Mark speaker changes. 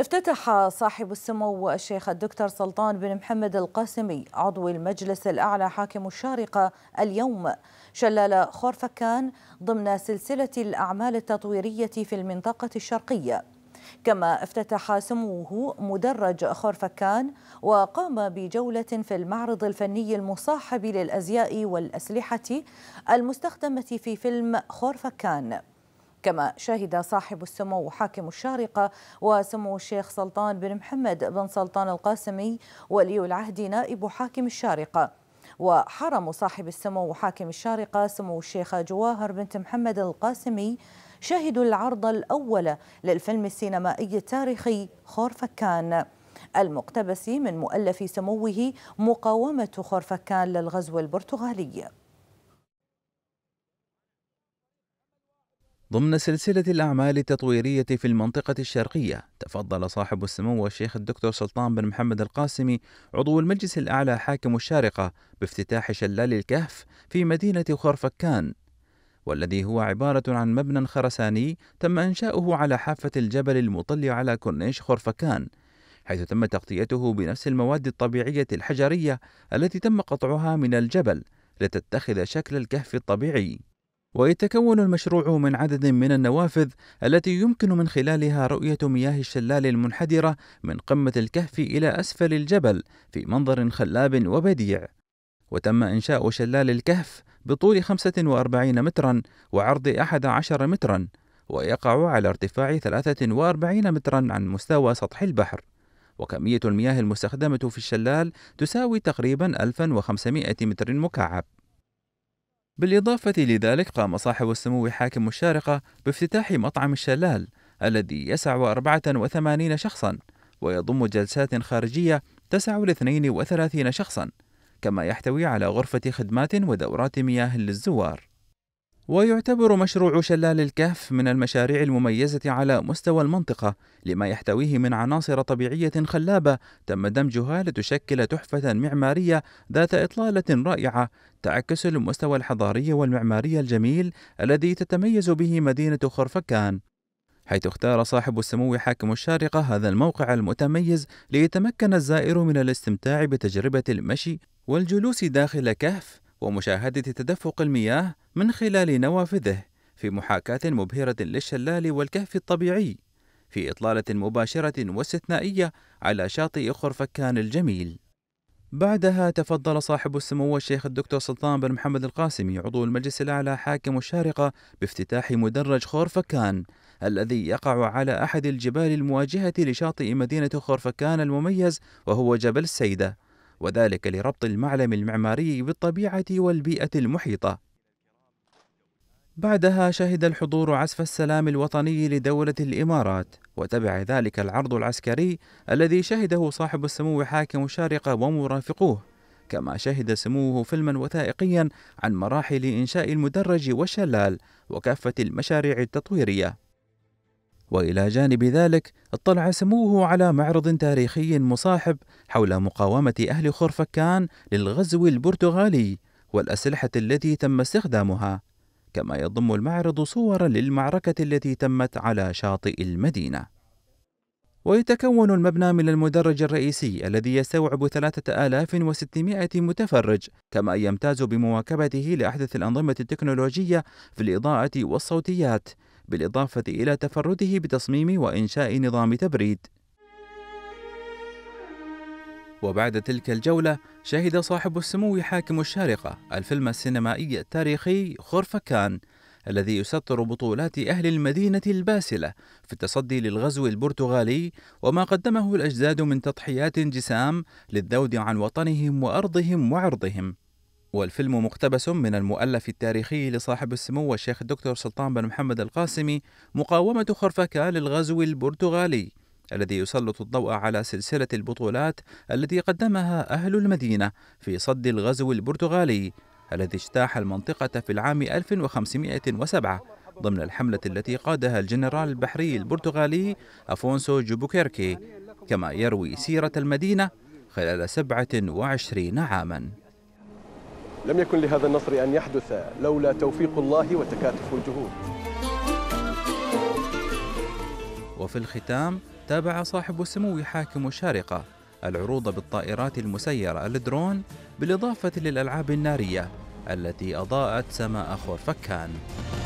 Speaker 1: افتتح صاحب السمو الشيخ الدكتور سلطان بن محمد القاسمي عضو المجلس الأعلى حاكم الشارقة اليوم شلال خورفكان ضمن سلسلة الأعمال التطويرية في المنطقة الشرقية كما افتتح سموه مدرج خورفكان وقام بجولة في المعرض الفني المصاحب للأزياء والأسلحة المستخدمة في فيلم خورفكان كما شهد صاحب السمو حاكم الشارقة وسمو الشيخ سلطان بن محمد بن سلطان القاسمي ولي العهد نائب حاكم الشارقة وحرم صاحب السمو حاكم الشارقة سمو الشيخ جواهر بنت محمد القاسمي شهدوا العرض الأول للفيلم السينمائي التاريخي خورفكان المقتبس من مؤلف سموه مقاومة خورفكان للغزو البرتغالي
Speaker 2: ضمن سلسلة الأعمال التطويرية في المنطقة الشرقية تفضل صاحب السمو الشيخ الدكتور سلطان بن محمد القاسمي عضو المجلس الأعلى حاكم الشارقة بافتتاح شلال الكهف في مدينة خرفكان والذي هو عبارة عن مبنى خرساني تم إنشاؤه على حافة الجبل المطل على كورنيش خرفكان حيث تم تغطيته بنفس المواد الطبيعية الحجرية التي تم قطعها من الجبل لتتخذ شكل الكهف الطبيعي ويتكون المشروع من عدد من النوافذ التي يمكن من خلالها رؤية مياه الشلال المنحدرة من قمة الكهف إلى أسفل الجبل في منظر خلاب وبديع. وتم إنشاء شلال الكهف بطول 45 مترا وعرض 11 مترا ويقع على ارتفاع 43 مترا عن مستوى سطح البحر وكمية المياه المستخدمة في الشلال تساوي تقريبا 1500 متر مكعب بالإضافة لذلك قام صاحب السمو حاكم الشارقة بافتتاح مطعم الشلال الذي يسع 84 شخصا ويضم جلسات خارجية تسع ل 32 شخصا كما يحتوي على غرفة خدمات ودورات مياه للزوار ويعتبر مشروع شلال الكهف من المشاريع المميزة على مستوى المنطقة لما يحتويه من عناصر طبيعية خلابة تم دمجها لتشكل تحفة معمارية ذات إطلالة رائعة تعكس المستوى الحضاري والمعماري الجميل الذي تتميز به مدينة خرفكان حيث اختار صاحب السمو حاكم الشارقة هذا الموقع المتميز ليتمكن الزائر من الاستمتاع بتجربة المشي والجلوس داخل كهف ومشاهدة تدفق المياه من خلال نوافذه في محاكاة مبهرة للشلال والكهف الطبيعي في إطلالة مباشرة واستثنائية على شاطئ خرفكان الجميل بعدها تفضل صاحب السمو الشيخ الدكتور سلطان بن محمد القاسمي عضو المجلس الأعلى حاكم الشارقة بافتتاح مدرج خورفكان الذي يقع على أحد الجبال المواجهة لشاطئ مدينة خورفكان المميز وهو جبل السيدة وذلك لربط المعلم المعماري بالطبيعة والبيئة المحيطة بعدها شهد الحضور عزف السلام الوطني لدولة الإمارات وتبع ذلك العرض العسكري الذي شهده صاحب السمو حاكم الشارقة ومرافقوه كما شهد سموه فيلما وثائقيا عن مراحل إنشاء المدرج والشلال وكافة المشاريع التطويرية والى جانب ذلك اطلع سموه على معرض تاريخي مصاحب حول مقاومه اهل خرفكان للغزو البرتغالي والاسلحه التي تم استخدامها كما يضم المعرض صورا للمعركه التي تمت على شاطئ المدينه ويتكون المبنى من المدرج الرئيسي الذي يستوعب 3600 متفرج كما يمتاز بمواكبته لأحدث الأنظمة التكنولوجية في الإضاءة والصوتيات بالإضافة إلى تفرده بتصميم وإنشاء نظام تبريد وبعد تلك الجولة شهد صاحب السمو حاكم الشارقة الفيلم السينمائي التاريخي خرفكان الذي يسطر بطولات أهل المدينة الباسلة في التصدي للغزو البرتغالي وما قدمه الأجداد من تضحيات جسام للذود عن وطنهم وأرضهم وعرضهم والفيلم مقتبس من المؤلف التاريخي لصاحب السمو الشيخ الدكتور سلطان بن محمد القاسمي مقاومة خرفكة للغزو البرتغالي الذي يسلط الضوء على سلسلة البطولات التي قدمها أهل المدينة في صد الغزو البرتغالي الذي اجتاح المنطقة في العام 1507 ضمن الحملة التي قادها الجنرال البحري البرتغالي أفونسو جوبوكيركي كما يروي سيرة المدينة خلال 27 عاماً لم يكن لهذا النصر أن يحدث لولا توفيق الله وتكاتف الجهود وفي الختام تابع صاحب السمو حاكم الشارقة العروض بالطائرات المسيرة الدرون بالإضافة للألعاب النارية التي أضاءت سماء خورفكان